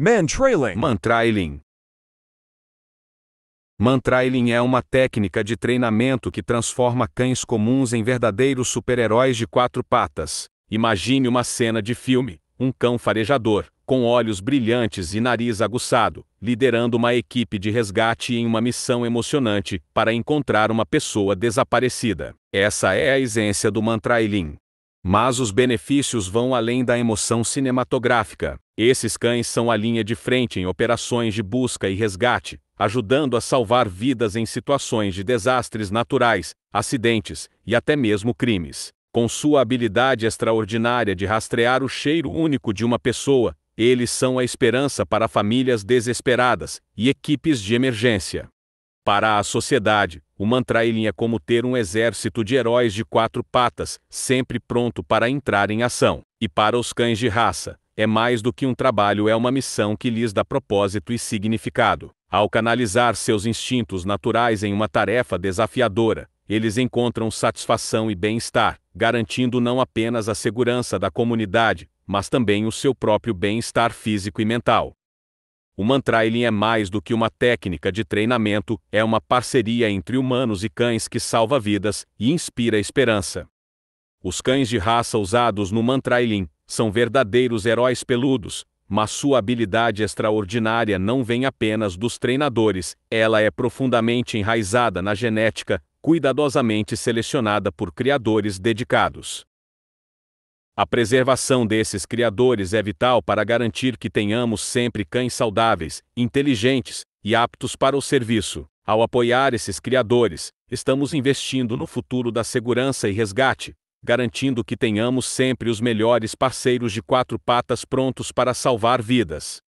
Mantrailing. Mantrailing. é uma técnica de treinamento que transforma cães comuns em verdadeiros super-heróis de quatro patas. Imagine uma cena de filme: um cão farejador, com olhos brilhantes e nariz aguçado, liderando uma equipe de resgate em uma missão emocionante para encontrar uma pessoa desaparecida. Essa é a essência do mantrailing. Mas os benefícios vão além da emoção cinematográfica. Esses cães são a linha de frente em operações de busca e resgate, ajudando a salvar vidas em situações de desastres naturais, acidentes e até mesmo crimes. Com sua habilidade extraordinária de rastrear o cheiro único de uma pessoa, eles são a esperança para famílias desesperadas e equipes de emergência. Para a sociedade, o Mantrailing é como ter um exército de heróis de quatro patas, sempre pronto para entrar em ação. E para os cães de raça, é mais do que um trabalho, é uma missão que lhes dá propósito e significado. Ao canalizar seus instintos naturais em uma tarefa desafiadora, eles encontram satisfação e bem-estar, garantindo não apenas a segurança da comunidade, mas também o seu próprio bem-estar físico e mental. O mantrailing é mais do que uma técnica de treinamento, é uma parceria entre humanos e cães que salva vidas e inspira esperança. Os cães de raça usados no mantrailing são verdadeiros heróis peludos, mas sua habilidade extraordinária não vem apenas dos treinadores, ela é profundamente enraizada na genética, cuidadosamente selecionada por criadores dedicados. A preservação desses criadores é vital para garantir que tenhamos sempre cães saudáveis, inteligentes e aptos para o serviço. Ao apoiar esses criadores, estamos investindo no futuro da segurança e resgate, garantindo que tenhamos sempre os melhores parceiros de quatro patas prontos para salvar vidas.